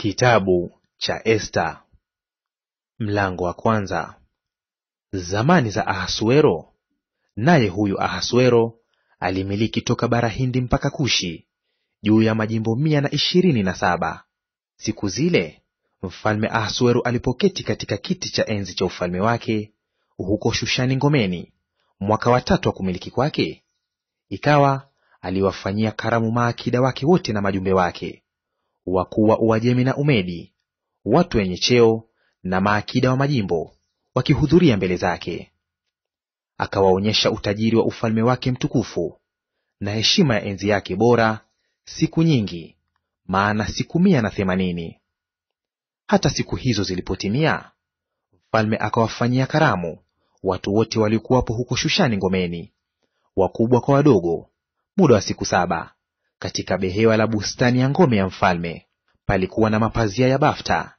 Kitabu cha Esta mlango wa kwanza. Zamani za Ahasuero, naye huyu Ahasuero alimiliki toka bara Hindi mpaka Kushi juu ya majimbo mia na ishirini na saba. Siku zile mfalme Ahasuero alipoketi katika kiti cha enzi cha ufalme wake huko Shushani ngomeni, mwaka wa tatu wa kumiliki kwake, ikawa aliwafanyia karamu maakida wake wote na majumbe wake wakuu wa Uajemi na Umedi, watu wenye cheo na maakida wa majimbo, wakihudhuria mbele zake. Akawaonyesha utajiri wa ufalme wake mtukufu na heshima ya enzi yake bora siku nyingi, maana siku mia na themanini. Hata siku hizo zilipotimia, mfalme akawafanyia karamu watu wote waliokuwapo huko Shushani ngomeni, wakubwa kwa wadogo, muda wa siku saba katika behewa la bustani ya ngome ya mfalme palikuwa na mapazia ya bafta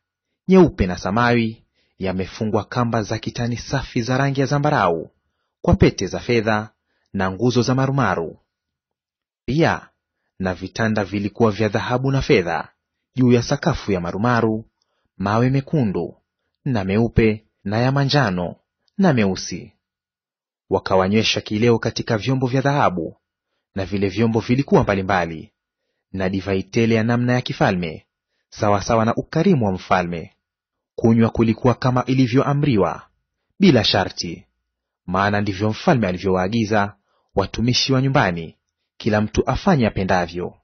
nyeupe na samawi, yamefungwa kamba za kitani safi za rangi ya zambarau kwa pete za fedha na nguzo za marumaru. Pia na vitanda vilikuwa vya dhahabu na fedha juu ya sakafu ya marumaru, mawe mekundu na meupe na ya manjano na meusi. Wakawanywesha kileo katika vyombo vya dhahabu na vile vyombo vilikuwa mbalimbali, na divai tele ya namna ya kifalme sawasawa na ukarimu wa mfalme. Kunywa kulikuwa kama ilivyoamriwa, bila sharti, maana ndivyo mfalme alivyowaagiza watumishi wa nyumbani, kila mtu afanye apendavyo.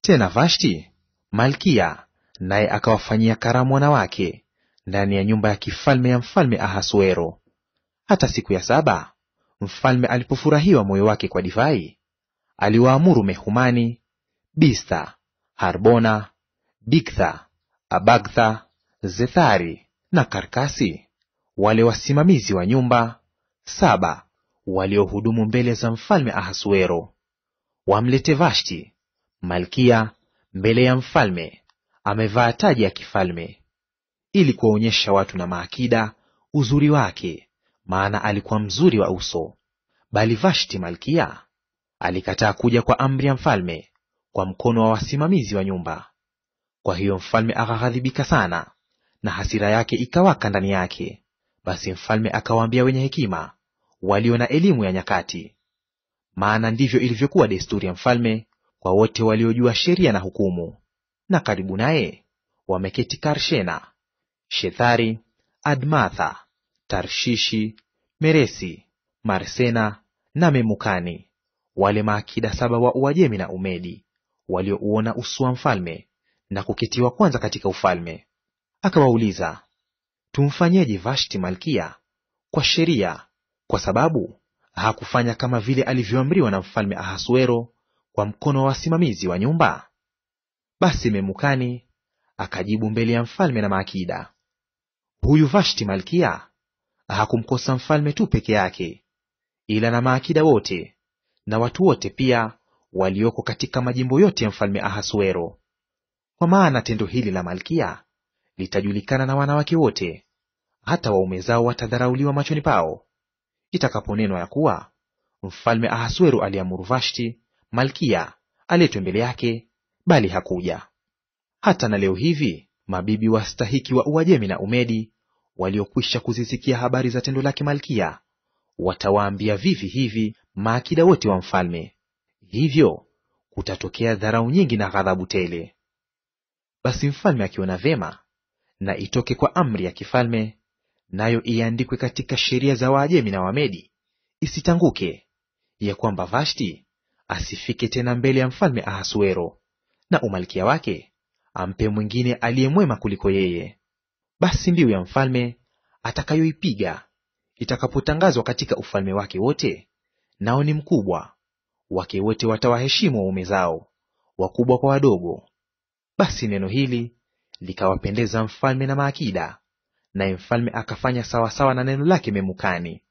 Tena Vashti malkia naye akawafanyia karamu wanawake ndani ya nyumba ya kifalme ya mfalme Ahasuero. Hata siku ya saba mfalme alipofurahiwa moyo wake kwa divai, aliwaamuru Mehumani, Bista, Harbona, Bigtha, Abagtha, Zethari na Karkasi, wale wasimamizi wa nyumba saba waliohudumu mbele za mfalme Ahasuero, wamlete Vashti malkia mbele ya mfalme amevaa taji ya kifalme, ili kuwaonyesha watu na maakida uzuri wake, maana alikuwa mzuri wa uso. Bali Vashti malkia alikataa kuja kwa amri ya mfalme kwa mkono wa wasimamizi wa nyumba. Kwa hiyo mfalme akaghadhibika sana, na hasira yake ikawaka ndani yake. Basi mfalme akawaambia wenye hekima walio na elimu ya nyakati, maana ndivyo ilivyokuwa desturi ya mfalme kwa wote waliojua sheria na hukumu. Na karibu naye wameketi Karshena, Shethari, Admatha, Tarshishi, Meresi, Marsena na Memukani wale maakida saba wa Uajemi na Umedi waliouona uso wa mfalme na kuketiwa kwanza katika ufalme. Akawauliza, tumfanyeje Vashti malkia kwa sheria, kwa sababu hakufanya kama vile alivyoamriwa na mfalme Ahasuero kwa mkono wa wasimamizi wa nyumba? Basi Memukani akajibu mbele ya mfalme na maakida, huyu Vashti malkia hakumkosa mfalme tu peke yake, ila na maakida wote na watu wote pia walioko katika majimbo yote ya mfalme Ahasuero. Kwa maana tendo hili la malkia litajulikana na wanawake wote, hata waume zao watadharauliwa machoni pao, itakaponenwa ya kuwa mfalme Ahasuero aliamuru Vashti malkia aletwe mbele yake, bali hakuja. Hata na leo hivi mabibi wastahiki wa Uajemi na Umedi waliokwisha kuzisikia habari za tendo lake malkia watawaambia vivi hivi maakida wote wa mfalme. Hivyo kutatokea dharau nyingi na ghadhabu tele. Basi mfalme akiona vyema, na itoke kwa amri ya kifalme, nayo iandikwe katika sheria za Waajemi na Wamedi, isitanguke, ya kwamba Vashti asifike tena mbele ya mfalme Ahasuero, na umalkia wake ampe mwingine aliyemwema kuliko yeye. Basi mbiu ya mfalme atakayoipiga itakapotangazwa katika ufalme wake wote, nao ni mkubwa wake wote watawaheshimu waume zao, wakubwa kwa wadogo. Basi neno hili likawapendeza mfalme na maakida, naye mfalme akafanya sawasawa na neno lake memukani.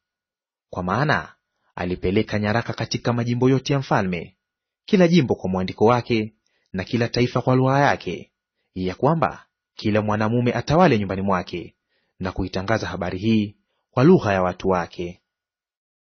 Kwa maana alipeleka nyaraka katika majimbo yote ya mfalme, kila jimbo kwa mwandiko wake, na kila taifa kwa lugha yake, ya kwamba kila mwanamume atawale nyumbani mwake, na kuitangaza habari hii kwa lugha ya watu wake.